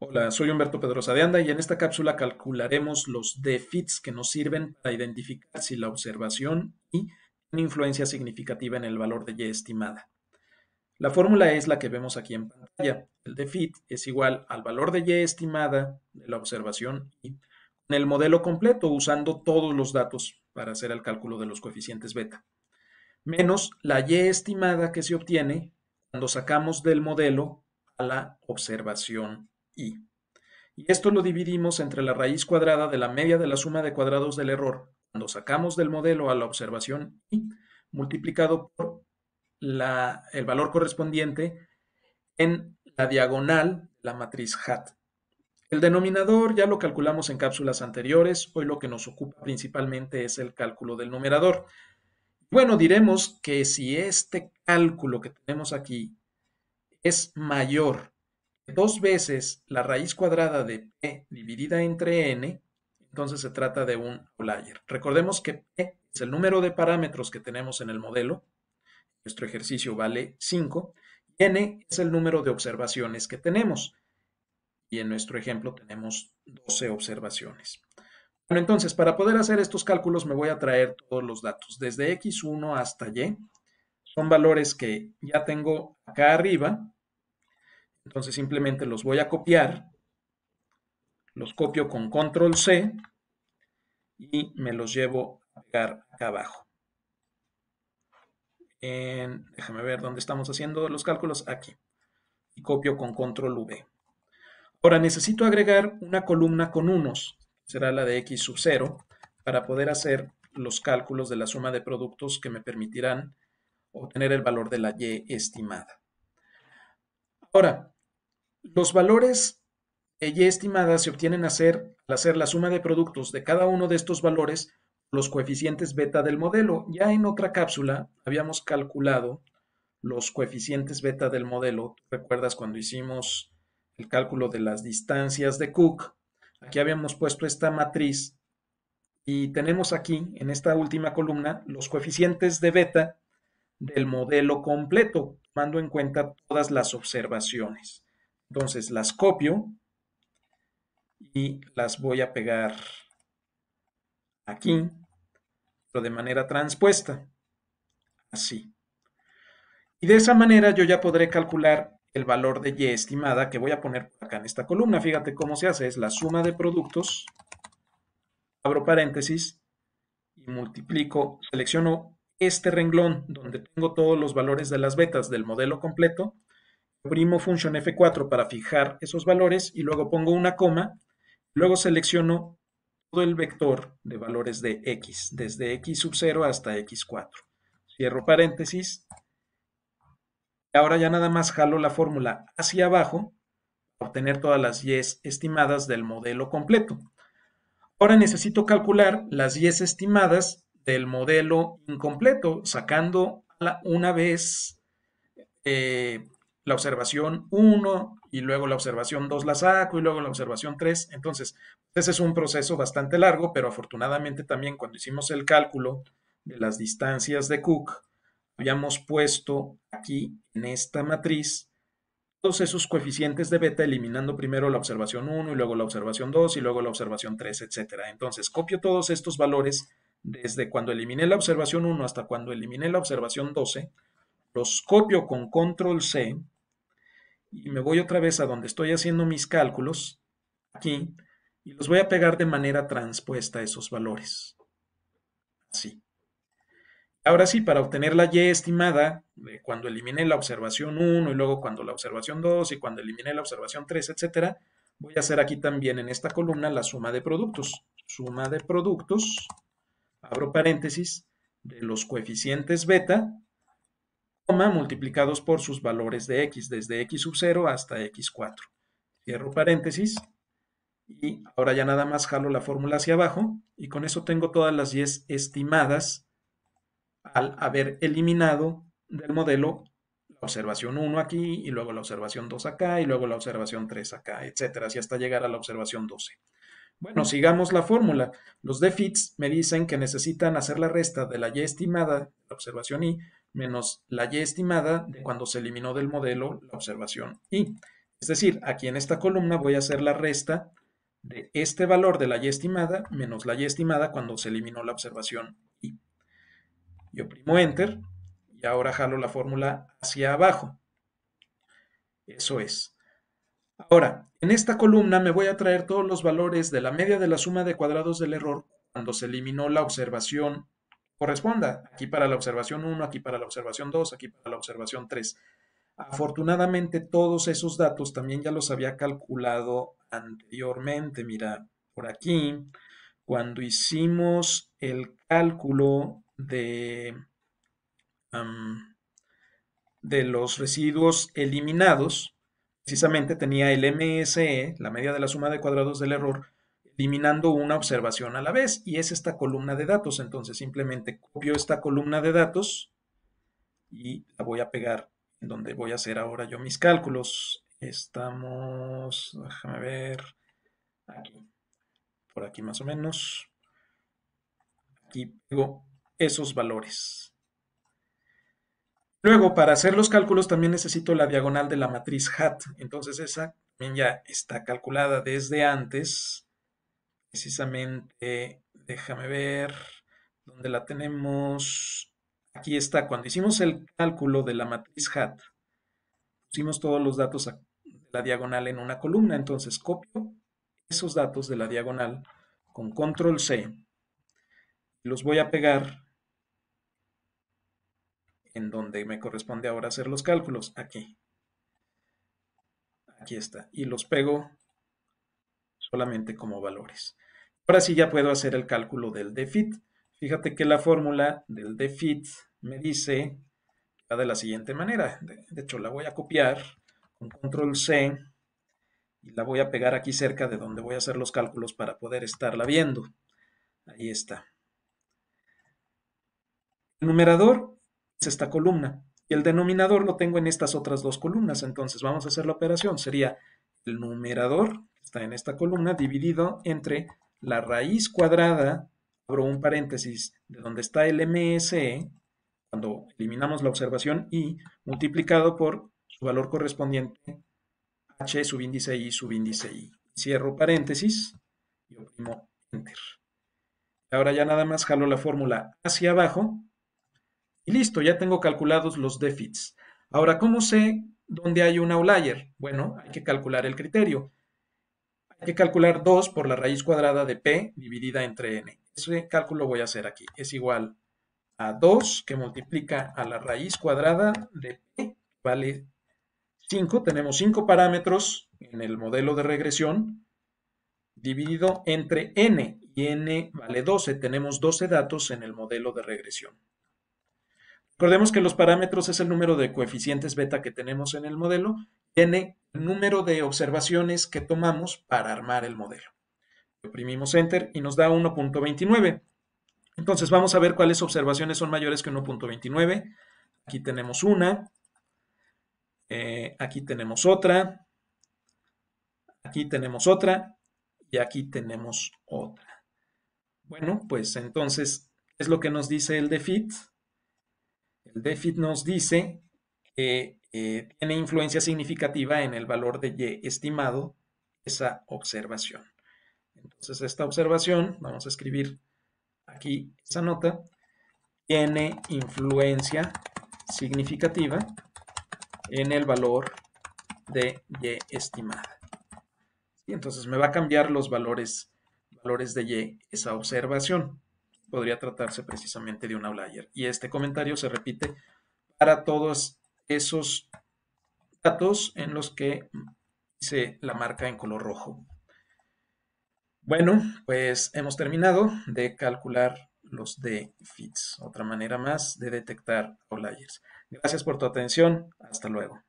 Hola, soy Humberto Pedrosa de Anda y en esta cápsula calcularemos los DFITs que nos sirven para identificar si la observación y tiene influencia significativa en el valor de Y estimada. La fórmula es la que vemos aquí en pantalla. El defit es igual al valor de Y estimada de la observación y en el modelo completo usando todos los datos para hacer el cálculo de los coeficientes beta, menos la Y estimada que se obtiene cuando sacamos del modelo a la observación y esto lo dividimos entre la raíz cuadrada de la media de la suma de cuadrados del error, cuando sacamos del modelo a la observación Y, multiplicado por el valor correspondiente en la diagonal la matriz hat. El denominador ya lo calculamos en cápsulas anteriores, hoy lo que nos ocupa principalmente es el cálculo del numerador. Bueno, diremos que si este cálculo que tenemos aquí es mayor dos veces la raíz cuadrada de p dividida entre n, entonces se trata de un outlier. Recordemos que p es el número de parámetros que tenemos en el modelo, nuestro ejercicio vale 5, n es el número de observaciones que tenemos, y en nuestro ejemplo tenemos 12 observaciones. Bueno, entonces, para poder hacer estos cálculos me voy a traer todos los datos, desde x1 hasta y. Son valores que ya tengo acá arriba, entonces simplemente los voy a copiar, los copio con control C y me los llevo a pegar acá abajo. déjame ver dónde estamos haciendo los cálculos, aquí. Y copio con control V. Ahora necesito agregar una columna con unos, será la de x sub 0, para poder hacer los cálculos de la suma de productos que me permitirán obtener el valor de la y estimada. Ahora, los valores Y estimadas se obtienen hacer, al hacer la suma de productos de cada uno de estos valores los coeficientes beta del modelo. Ya en otra cápsula habíamos calculado los coeficientes beta del modelo. ¿Recuerdas cuando hicimos el cálculo de las distancias de Cook? Aquí habíamos puesto esta matriz y tenemos aquí, en esta última columna, los coeficientes de beta del modelo completo, tomando en cuenta todas las observaciones. Entonces las copio y las voy a pegar aquí, pero de manera transpuesta, así. Y de esa manera yo ya podré calcular el valor de Y estimada que voy a poner acá en esta columna. Fíjate cómo se hace, es la suma de productos, abro paréntesis y multiplico, selecciono este renglón donde tengo todos los valores de las betas del modelo completo, primo función f4 para fijar esos valores y luego pongo una coma, luego selecciono todo el vector de valores de x, desde x sub 0 hasta x4. Cierro paréntesis. Ahora ya nada más jalo la fórmula hacia abajo para obtener todas las 10 estimadas del modelo completo. Ahora necesito calcular las 10 estimadas del modelo incompleto, sacando una vez eh, la observación 1 y luego la observación 2 la saco y luego la observación 3. Entonces, ese es un proceso bastante largo, pero afortunadamente también cuando hicimos el cálculo de las distancias de Cook, habíamos puesto aquí en esta matriz todos esos coeficientes de beta, eliminando primero la observación 1 y luego la observación 2 y luego la observación 3, etc. Entonces, copio todos estos valores desde cuando eliminé la observación 1 hasta cuando eliminé la observación 12, los copio con control C y me voy otra vez a donde estoy haciendo mis cálculos, aquí, y los voy a pegar de manera transpuesta a esos valores. Así. Ahora sí, para obtener la y estimada, cuando elimine la observación 1 y luego cuando la observación 2 y cuando elimine la observación 3, etcétera, voy a hacer aquí también en esta columna la suma de productos. Suma de productos, abro paréntesis, de los coeficientes beta multiplicados por sus valores de x, desde x sub 0 hasta x4. Cierro paréntesis. Y ahora ya nada más jalo la fórmula hacia abajo y con eso tengo todas las 10 estimadas al haber eliminado del modelo la observación 1 aquí y luego la observación 2 acá y luego la observación 3 acá, etcétera, hasta llegar a la observación 12. Bueno, sigamos la fórmula. Los defits me dicen que necesitan hacer la resta de la y estimada, la observación y, menos la y estimada de cuando se eliminó del modelo la observación y. Es decir, aquí en esta columna voy a hacer la resta de este valor de la y estimada menos la y estimada cuando se eliminó la observación y. Yo primo Enter y ahora jalo la fórmula hacia abajo. Eso es. Ahora, en esta columna me voy a traer todos los valores de la media de la suma de cuadrados del error cuando se eliminó la observación corresponda. Aquí para la observación 1, aquí para la observación 2, aquí para la observación 3. Afortunadamente todos esos datos también ya los había calculado anteriormente. Mira, por aquí, cuando hicimos el cálculo de, de los residuos eliminados, precisamente tenía el MSE, la media de la suma de cuadrados del error, eliminando una observación a la vez y es esta columna de datos. Entonces simplemente copio esta columna de datos y la voy a pegar en donde voy a hacer ahora yo mis cálculos. Estamos, déjame ver, por aquí más o menos. Aquí pego esos valores. Luego, para hacer los cálculos también necesito la diagonal de la matriz hat. Entonces esa también ya está calculada desde antes precisamente, déjame ver, dónde la tenemos? Aquí está, cuando hicimos el cálculo de la matriz HAT, pusimos todos los datos de la diagonal en una columna, entonces copio esos datos de la diagonal con control C, los voy a pegar en donde me corresponde ahora hacer los cálculos, aquí. Aquí está, y los pego solamente como valores. Ahora sí ya puedo hacer el cálculo del déficit Fíjate que la fórmula del déficit me dice la de la siguiente manera. De, de, hecho, la voy a copiar con control C y la voy a pegar aquí cerca de donde voy a hacer los cálculos para poder estarla viendo. Ahí está. El numerador es esta columna y el denominador lo tengo en estas otras dos columnas. Entonces vamos a hacer la operación. Sería el numerador está en esta columna, dividido entre la raíz cuadrada, abro un paréntesis de donde está el MSE, cuando eliminamos la observación y, multiplicado por su valor correspondiente, h subíndice i subíndice i. Cierro paréntesis y oprimo enter. Ahora ya nada más jalo la fórmula hacia abajo y listo, ya tengo calculados los déficits. Ahora, ¿cómo sé dónde hay un outlier? Bueno, hay que calcular el criterio hay que calcular 2 por la raíz cuadrada de p dividida entre n. Ese cálculo voy a hacer aquí. Es igual a 2 que multiplica a la raíz cuadrada de p, vale 5. Tenemos 5 parámetros en el modelo de regresión dividido entre n y n vale 12. Tenemos 12 datos en el modelo de regresión. Recordemos que los parámetros es el número de coeficientes beta que tenemos en el modelo tiene el número de observaciones que tomamos para armar el modelo. Oprimimos Enter y nos da 1.29. Entonces vamos a ver cuáles observaciones son mayores que 1.29. Aquí tenemos una, eh, aquí tenemos otra, aquí tenemos otra y aquí tenemos otra. Bueno, pues entonces es lo que nos dice el defit. El defit nos dice eh, tiene influencia significativa en el valor de Y estimado, esa observación. Entonces, esta observación, vamos a escribir aquí esa nota, tiene influencia significativa en el valor de Y estimada. Y entonces me va a cambiar los valores, valores de Y, esa observación. Podría tratarse precisamente de un outlier. Y este comentario se repite para todos esos datos en los que hice la marca en color rojo. Bueno, pues hemos terminado de calcular los de fits, otra manera más de detectar outliers. Gracias por tu atención, hasta luego.